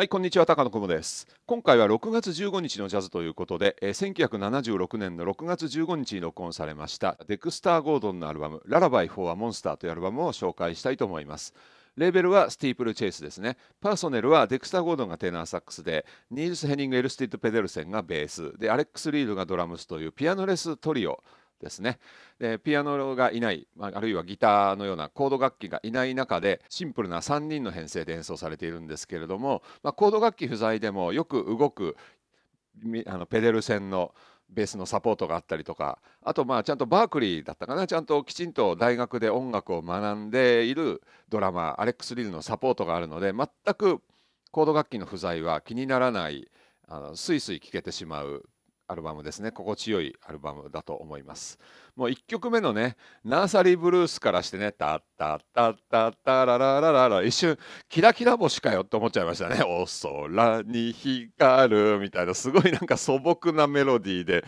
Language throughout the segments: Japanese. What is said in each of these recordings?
はい、こんにちは、高野久保です。今回は6月15日のジャズということで、えー、1976年の6月15日に録音されました、デクスター・ゴードンのアルバム、ララバイ・フォー・ア・モンスターというアルバムを紹介したいと思います。レーベルはスティープル・チェイスですね。パーソネルはデクスター・ゴードンがテナーサックスで、ニールス・ヘニング・エルスティッド・ペデルセンがベース、で、アレックス・リードがドラムスというピアノレストリオですねでピアノがいない、まあ、あるいはギターのようなコード楽器がいない中でシンプルな3人の編成で演奏されているんですけれども、まあ、コード楽器不在でもよく動くあのペデル線のベースのサポートがあったりとかあとまあちゃんとバークリーだったかなちゃんときちんと大学で音楽を学んでいるドラマアレックス・リルのサポートがあるので全くコード楽器の不在は気にならないあのスイスイ聴けてしまうアルバムですね心地よいアルバムだと思いますもう1曲目のねナーサリーブルースからしてねタッタッタッタッタラララララ一瞬キラキラ星かよって思っちゃいましたねお空に光るみたいなすごいなんか素朴なメロディーで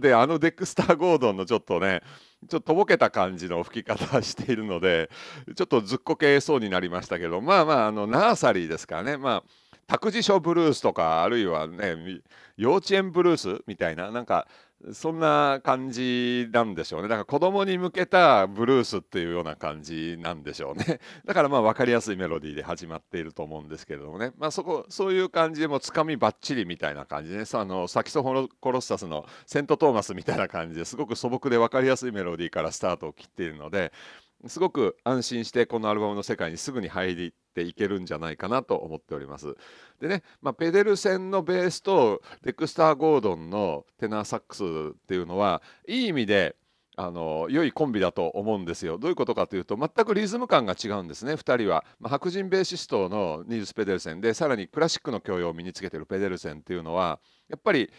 であのデックスター・ゴードンのちょっとねちょっととぼけた感じの吹き方しているのでちょっとずっこけそうになりましたけどまあまああのナーサリーですからねまあ託児所ブルースとかあるいはね幼稚園ブルースみたいななんかそんな感じなんでしょうねだから子供に向けたブルースっていうような感じなんでしょうね だからまあ分かりやすいメロディーで始まっていると思うんですけれどもね、まあ、そこそういう感じでもつかみばっちりみたいな感じで、ね、あのサキソホロコロスタスのセント・トーマスみたいな感じですごく素朴で分かりやすいメロディーからスタートを切っているのですごく安心してこのアルバムの世界にすぐに入りっていけるんじゃないかなと思っております。でね、まあ、ペデルセンのベースとデクスター・ゴードンのテナーサックスっていうのはいい意味であの良いコンビだと思うんですよ。どういうことかというと全くリズム感が違うんですね2人は、まあ、白人ベーシストのニールス・ペデルセンでさらにクラシックの教養を身につけてるペデルセンっていうのはやっぱり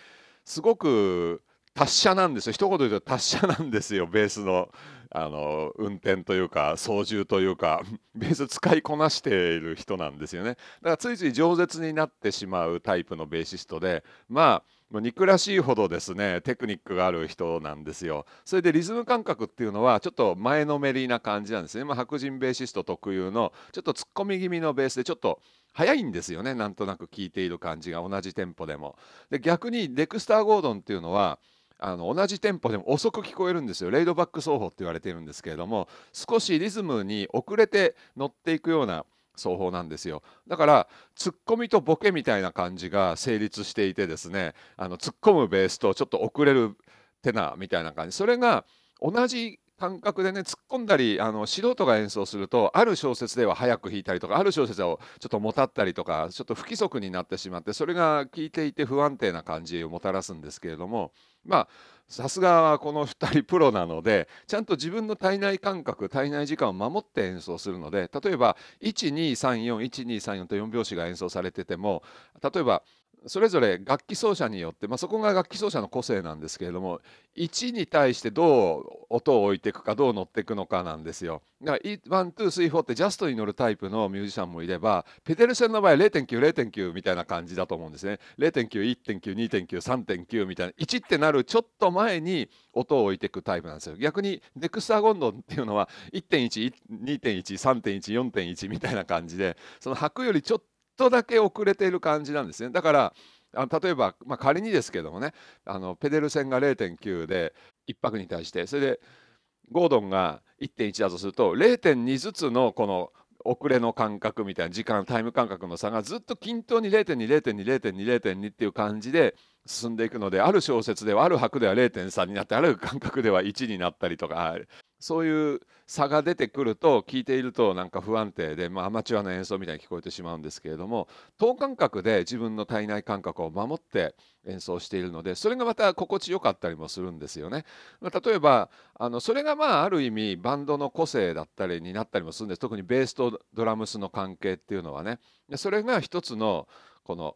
すごく達者なんですよ一言で言うと達者なんですよベースのあの運転というか操縦というか ベース使いこなしている人なんですよねだからついつい饒舌になってしまうタイプのベーシストでまあ憎らしいほどですねテクニックがある人なんですよそれでリズム感覚っていうのはちょっと前のめりな感じなんですね、まあ、白人ベーシスト特有のちょっとツッコミ気味のベースでちょっと速いんですよねなんとなく聞いている感じが同じテンポでもで逆にデクスター・ゴードンっていうのはあの同じテンポでも遅く聞こえるんですよレイドバック奏法って言われているんですけれども少しリズムに遅れて乗っていくような奏法なんですよだからツッコミとボケみたいな感じが成立していてですねあの突っ込むベースとちょっと遅れるテナーみたいな感じそれが同じ感覚でね突っ込んだりあの素人が演奏するとある小節では早く弾いたりとかある小節をちょっともたったりとかちょっと不規則になってしまってそれが聴いていて不安定な感じをもたらすんですけれどもまあさすがはこの2人プロなのでちゃんと自分の体内感覚体内時間を守って演奏するので例えば1234123 4と4拍子が演奏されてても例えば「それぞれ楽器奏者によって、まあ、そこが楽器奏者の個性なんですけれども1に対してどう音を置いていくかどう乗っていくのかなんですよ。だから1234ってジャストに乗るタイプのミュージシャンもいればペテルセンの場合0.90.9みたいな感じだと思うんですね。0.91.92.93.9みたいな1ってなるちょっと前に音を置いていくタイプなんですよ。逆にデクスター・ゴンドンっていうのは1.1、2.1、3.1、4.1みたいな感じでその拍よりちょっととだけ遅れている感じなんですねだからあ例えば、まあ、仮にですけどもねあのペデル線が0.9で1泊に対してそれでゴードンが1.1だとすると0.2ずつのこの遅れの感覚みたいな時間タイム感覚の差がずっと均等に0.20.20.20.2っていう感じで進んでいくのである小説ではある白では0.3になってある感覚では1になったりとかそういう差が出てくると聞いているとなんか不安定で、まあ、アマチュアの演奏みたいに聞こえてしまうんですけれども等間隔で自分の体内感覚を守って演奏しているのでそれがまた心地よかったりもするんですよね。例えばあのそれがまあある意味バンドの個性だったりになったりもするんです特にベースとドラムスの関係っていうのはね。それが一つのこの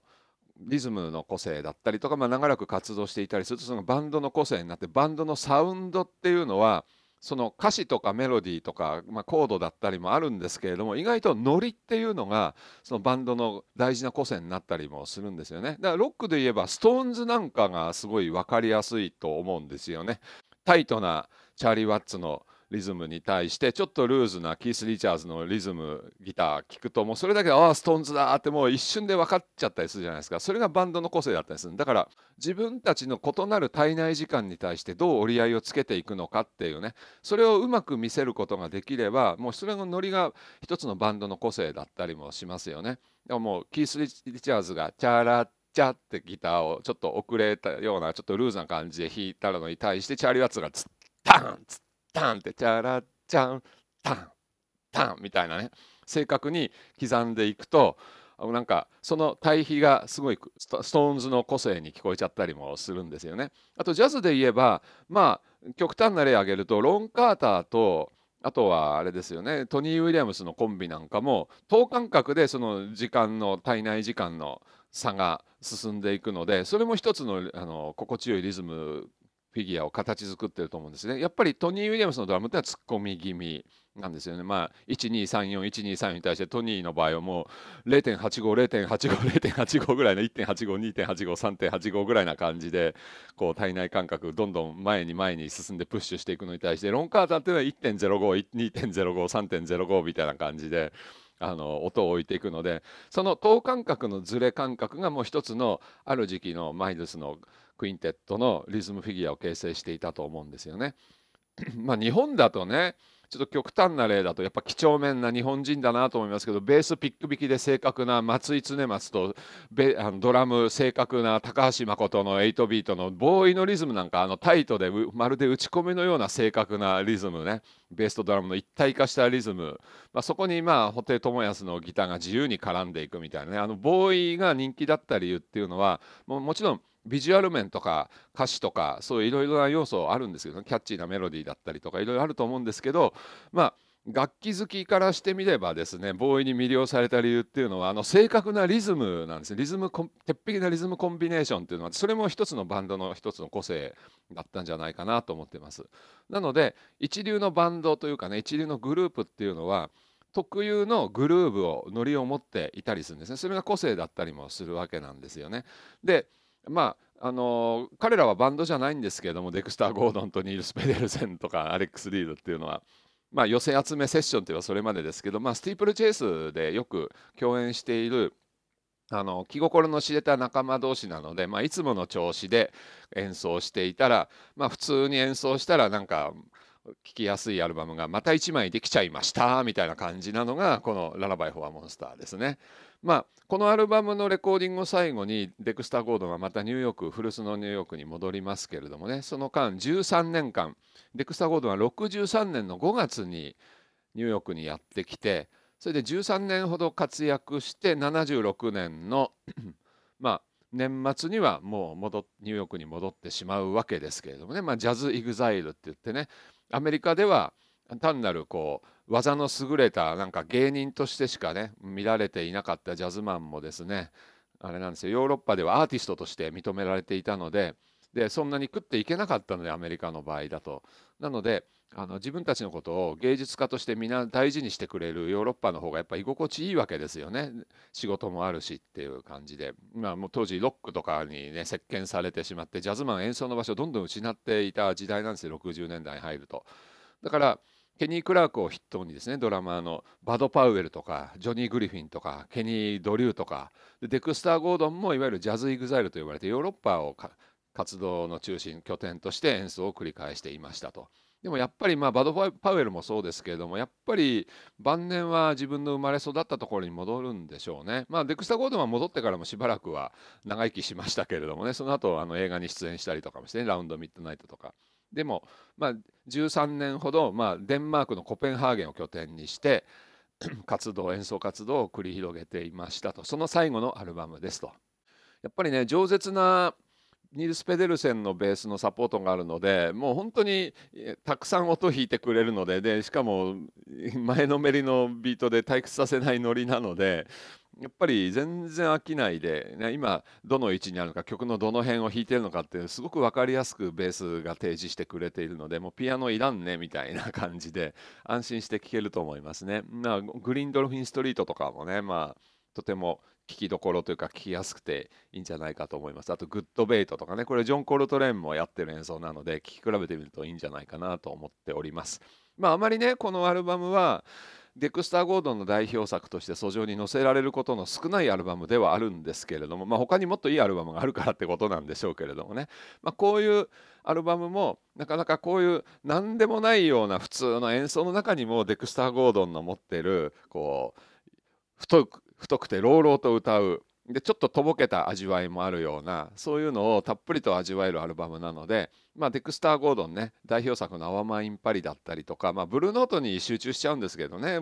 リズムの個性だったりとか、まあ、長らく活動していたりするとそのバンドの個性になってバンドのサウンドっていうのはその歌詞とかメロディーとか、まあ、コードだったりもあるんですけれども意外とノリっていうのがそのバンドの大事な個性になったりもするんですよねだからロックで言えばストーンズなんかがすごい分かりやすいと思うんですよねタイトなチャーリー・ワッツの「リズムに対してちょっとルーズなキース・リチャーズのリズムギター聞くともうそれだけでああストーンズだってもう一瞬で分かっちゃったりするじゃないですかそれがバンドの個性だったりするだから自分たちの異なる体内時間に対してどう折り合いをつけていくのかっていうねそれをうまく見せることができればもうそれのノリが一つのバンドの個性だったりもしますよね。でももうキース・リチャーズがチャラチャってギターをちょっと遅れたようなちょっとルーズな感じで弾いたのに対してチャーリー・ワッツがツッタンツタンってチャラチャンタンタンみたいなね正確に刻んでいくとなんかその対比がすごいストーンズの個性に聞こえちゃったりもするんですよね。あとジャズで言えばまあ極端な例を挙げるとロン・カーターとあとはあれですよねトニー・ウィリアムスのコンビなんかも等間隔でその時間の体内時間の差が進んでいくのでそれも一つのあの心地よいリズムフィギュアを形作ってると思うんですねやっぱりトニー・ウィリアムスのドラムってのはツッコミ気味なんですよねまあ1234123に対してトニーの場合はもう0.850.850.85ぐらいの1.852.853.85ぐらいな感じでこう体内感覚どんどん前に前に進んでプッシュしていくのに対してロンカーターっていうのは1.052.053.05みたいな感じで。あの音を置いていくのでその等間隔のずれ感覚がもう一つのある時期のマイルスのクインテットのリズムフィギュアを形成していたと思うんですよね。まあ日本だとねちょっと極端な例だとやっぱ几帳面な日本人だなと思いますけどベースピック引きで正確な松井常松とベあのドラム正確な高橋誠の8ビートのボーイのリズムなんかあのタイトでまるで打ち込みのような正確なリズムねベースとドラムの一体化したリズム、まあ、そこにまあ布袋寅泰のギターが自由に絡んでいくみたいなねあのボーイが人気だった理由っていうのはももちろんビジュアル面とか歌詞とかそういういろいろな要素あるんですけど、キャッチーなメロディーだったりとかいろいろあると思うんですけどまあ楽器好きからしてみればですねボーイに魅了された理由っていうのはあの正確なリズムなんですねリズム鉄壁なリズムコンビネーションっていうのはそれも一つのバンドの一つの個性だったんじゃないかなと思ってますなので一流のバンドというかね一流のグループっていうのは特有のグルーブをノリを持っていたりするんですねそれが個性だったりもするわけなんですよねでまああのー、彼らはバンドじゃないんですけれどもデクスター・ゴードンとニール・スペデルセンとかアレックス・リードっていうのは、まあ、寄せ集めセッションというのはそれまでですけど、まあ、スティープルチェイスでよく共演しているあの気心の知れた仲間同士なので、まあ、いつもの調子で演奏していたら、まあ、普通に演奏したらなんか聴きやすいアルバムがまた1枚できちゃいましたみたいな感じなのがこの「ララバイ・フォア・モンスター」ですね。まあ、このアルバムのレコーディングを最後にデクスター・ゴードンはまたニューヨーク古巣のニューヨークに戻りますけれどもねその間13年間デクスター・ゴードンは63年の5月にニューヨークにやってきてそれで13年ほど活躍して76年の まあ年末にはもう戻ニューヨークに戻ってしまうわけですけれどもね、まあ、ジャズ・イグザイルって言ってねアメリカでは単なるこう技の優れたなんか芸人としてしかね見られていなかったジャズマンもですねあれなんですよヨーロッパではアーティストとして認められていたのででそんなに食っていけなかったのでアメリカの場合だと。なのであの自分たちのことを芸術家としてみんな大事にしてくれるヨーロッパの方がやっぱ居心地いいわけですよね仕事もあるしっていう感じで、まあ、もう当時ロックとかにね席巻されてしまってジャズマン演奏の場所をどんどん失っていた時代なんですよ60年代に入ると。だからケニー・クラークを筆頭にですねドラマーのバド・パウエルとかジョニー・グリフィンとかケニー・ドリューとかデクスター・ゴードンもいわゆるジャズ・イグザイルと呼ばれてヨーロッパを活動の中心拠点として演奏を繰り返していましたと。でもやっぱりまあバド・パウエルもそうですけれどもやっぱり晩年は自分の生まれ育ったところに戻るんでしょうね。まあ、デクスタ・ー・ゴードンは戻ってからもしばらくは長生きしましたけれどもねその後あの映画に出演したりとかもして、ね、ラウンド・ミッドナイトとか。でも、まあ、13年ほど、まあ、デンマークのコペンハーゲンを拠点にして 活動演奏活動を繰り広げていましたとその最後のアルバムですと。やっぱりね饒舌なニルス・ペデルセンのベースのサポートがあるのでもう本当にたくさん音弾いてくれるのででしかも前のめりのビートで退屈させないノリなのでやっぱり全然飽きないで、ね、今どの位置にあるのか曲のどの辺を弾いてるのかっていうすごく分かりやすくベースが提示してくれているのでもうピアノいらんねみたいな感じで安心して聴けると思いますね。なグリーンドルフィンストリートとかもね、まあ、とても聴きどころというか聴きやすくていいんじゃないかと思います。あとグッドベイトとかねこれジョン・コルトレーンもやってる演奏なので聴き比べてみるといいんじゃないかなと思っております。まああまりねこのアルバムはデクスター・ゴードンの代表作として訴状に載せられることの少ないアルバムではあるんですけれども、まあ、他にもっといいアルバムがあるからってことなんでしょうけれどもね、まあ、こういうアルバムもなかなかこういう何でもないような普通の演奏の中にもデクスター・ゴードンの持ってるこう太く太くて朗々と歌うでちょっととぼけた味わいもあるようなそういうのをたっぷりと味わえるアルバムなので、まあ、デクスター・ゴードンね代表作の「アワマイン・パリ」だったりとか、まあ、ブルーノートに集中しちゃうんですけどね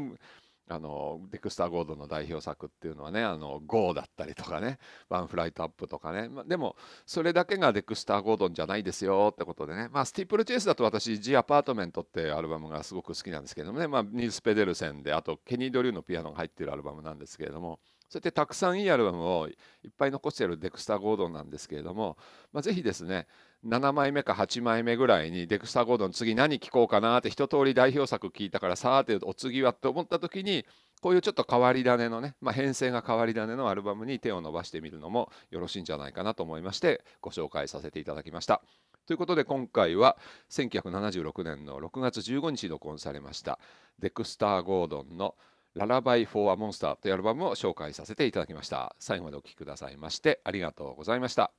あのデクスター・ゴードンの代表作っていうのはね「あのゴー」だったりとかね「ワンフライトアップ」とかね、まあ、でもそれだけがデクスター・ゴードンじゃないですよってことでね、まあ、スティープル・チェイスだと私「ジ・アパートメント」ってアルバムがすごく好きなんですけどもね、まあ、ニース・ペデルセンであとケニー・ドリューのピアノが入ってるアルバムなんですけれども。そうてたくさんいいアルバムをいっぱい残してるデクスター・ゴードンなんですけれども、まあ、ぜひですね7枚目か8枚目ぐらいにデクスター・ゴードン次何聴こうかなって一通り代表作聞いたからさあてお次はって思った時にこういうちょっと変わり種のね、まあ、編成が変わり種のアルバムに手を伸ばしてみるのもよろしいんじゃないかなと思いましてご紹介させていただきました。ということで今回は1976年の6月15日に録音されましたデクスター・ゴードンの「ララバイ・フォー・ア・モンスターというアルバムを紹介させていただきました。最後までお聴きくださいましてありがとうございました。